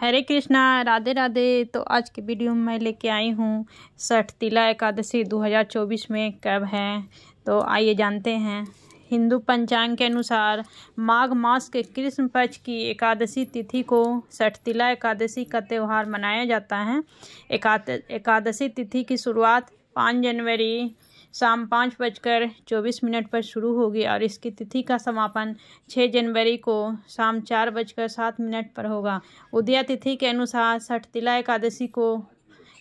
हरे कृष्णा राधे राधे तो आज के वीडियो में मैं लेके आई हूँ सठ तिला एकादशी 2024 में कब है तो आइए जानते हैं हिंदू पंचांग के अनुसार माघ मास के कृष्ण पक्ष की एकादशी तिथि को सठ तिला एकादशी का त्यौहार मनाया जाता है एकादशी तिथि की शुरुआत पाँच जनवरी शाम पाँच बजकर चौबीस मिनट पर शुरू होगी और इसकी तिथि का समापन छः जनवरी को शाम चार बजकर सात मिनट पर होगा उदया तिथि के अनुसार सठतिला एकादशी को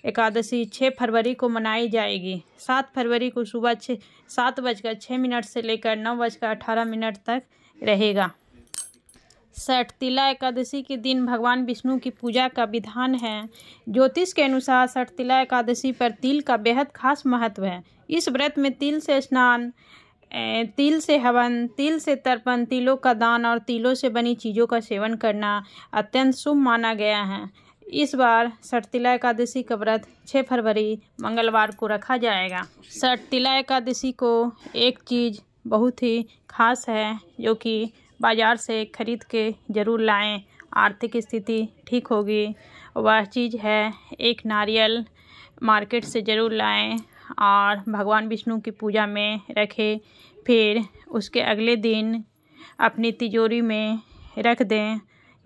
एकादशी छः फरवरी को मनाई जाएगी सात फरवरी को सुबह छः सात बजकर छः मिनट से लेकर नौ बजकर अठारह मिनट तक रहेगा सठ तिला एकादशी के दिन भगवान विष्णु की पूजा का विधान है ज्योतिष के अनुसार सठ तिला एकादशी पर तिल का बेहद खास महत्व है इस व्रत में तिल से स्नान तिल से हवन तिल से तर्पण तिलों का दान और तिलों से बनी चीज़ों का सेवन करना अत्यंत शुभ माना गया है इस बार सठ तिला एकादशी का व्रत 6 फरवरी मंगलवार को रखा जाएगा सठ तिला एकादशी को एक चीज़ बहुत ही खास है जो कि बाज़ार से ख़रीद के ज़रूर लाएं आर्थिक स्थिति ठीक होगी वह चीज़ है एक नारियल मार्केट से ज़रूर लाएं और भगवान विष्णु की पूजा में रखें फिर उसके अगले दिन अपनी तिजोरी में रख दें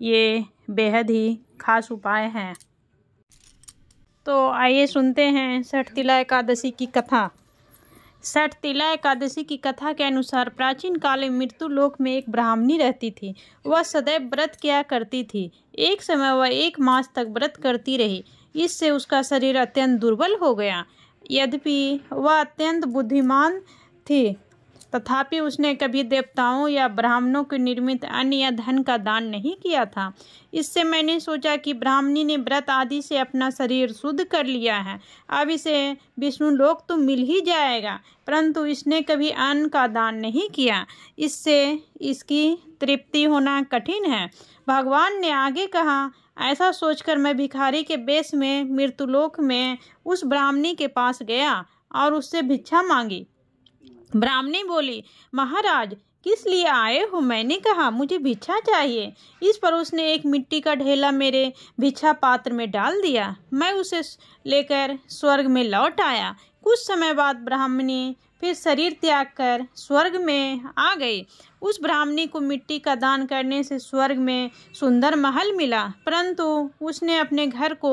ये बेहद ही खास उपाय हैं तो आइए सुनते हैं सठ तिला एकादशी की कथा षठतिला एकादशी की कथा के अनुसार प्राचीन काल में मृत्यु लोक में एक ब्राह्मणी रहती थी वह सदैव व्रत किया करती थी एक समय वह एक मास तक व्रत करती रही इससे उसका शरीर अत्यंत दुर्बल हो गया यद्यपि वह अत्यंत बुद्धिमान थी तथापि उसने कभी देवताओं या ब्राह्मणों के निर्मित अन्न या धन का दान नहीं किया था इससे मैंने सोचा कि ब्राह्मणी ने व्रत आदि से अपना शरीर शुद्ध कर लिया है अब इसे विष्णु लोक तो मिल ही जाएगा परंतु इसने कभी अन्न का दान नहीं किया इससे इसकी तृप्ति होना कठिन है भगवान ने आगे कहा ऐसा सोचकर मैं भिखारी के बेस में मृत्युलोक में उस ब्राह्मणी के पास गया और उससे भिक्षा मांगी ब्राह्मणी बोली महाराज किस लिए आए हो मैंने कहा मुझे भिक्षा चाहिए इस पर उसने एक मिट्टी का ढेला मेरे भिक्षा पात्र में डाल दिया मैं उसे लेकर स्वर्ग में लौट आया कुछ समय बाद ब्राह्मणी फिर शरीर त्याग कर स्वर्ग में आ गई उस ब्राह्मणी को मिट्टी का दान करने से स्वर्ग में सुंदर महल मिला परंतु उसने अपने घर को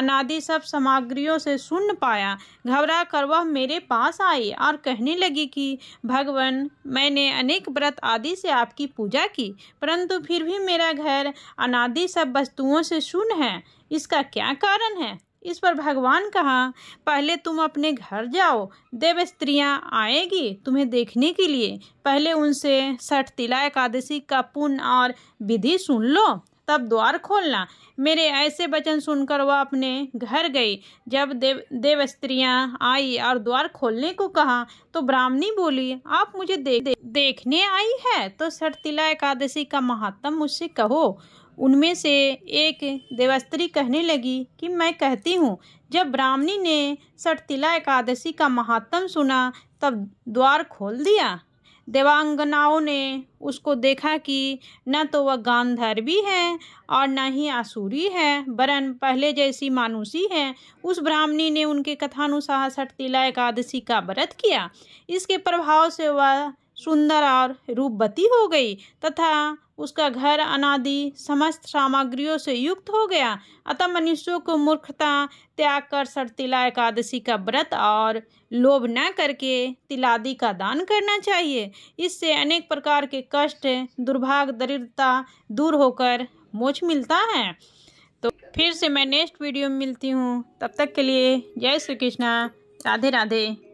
अनादि सब सामग्रियों से सुन पाया घबरा कर वह मेरे पास आई और कहने लगी कि भगवान मैंने अनेक व्रत आदि से आपकी पूजा की परंतु फिर भी मेरा घर अनादि सब वस्तुओं से सुन है इसका क्या कारण है इस पर भगवान कहा पहले तुम अपने घर जाओ देव स्त्रियाँ आएगी तुम्हें देखने के लिए पहले उनसे सठ तिला एकादशी का पुण्य और विधि सुन लो तब द्वार खोलना मेरे ऐसे वचन सुनकर वह अपने घर गई जब देव देव स्त्रियाँ आई और द्वार खोलने को कहा तो ब्राह्मणी बोली आप मुझे दे, दे, देखने आई है तो सठ तिला एकादशी का महात्म मुझसे कहो उनमें से एक देवस्त्री कहने लगी कि मैं कहती हूँ जब ब्राह्मणी ने सटतिला एकादशी का महात्म सुना तब द्वार खोल दिया देवांगनाओं ने उसको देखा कि न तो वह गांधर्वी है और न ही आसूरी है वरन पहले जैसी मानुषी है उस ब्राह्मणी ने उनके कथानुसार सटतिला एकादशी का व्रत किया इसके प्रभाव से वह सुंदर और रूपवती हो गई तथा उसका घर अनादि समस्त सामग्रियों से युक्त हो गया अतः मनुष्यों को मूर्खता त्याग कर सर तिला एकादशी का व्रत और लोभ न करके तिलादि का दान करना चाहिए इससे अनेक प्रकार के कष्ट दुर्भाग दरिद्रता दूर होकर मोक्ष मिलता है तो फिर से मैं नेक्स्ट वीडियो में मिलती हूँ तब तक के लिए जय श्री कृष्णा राधे राधे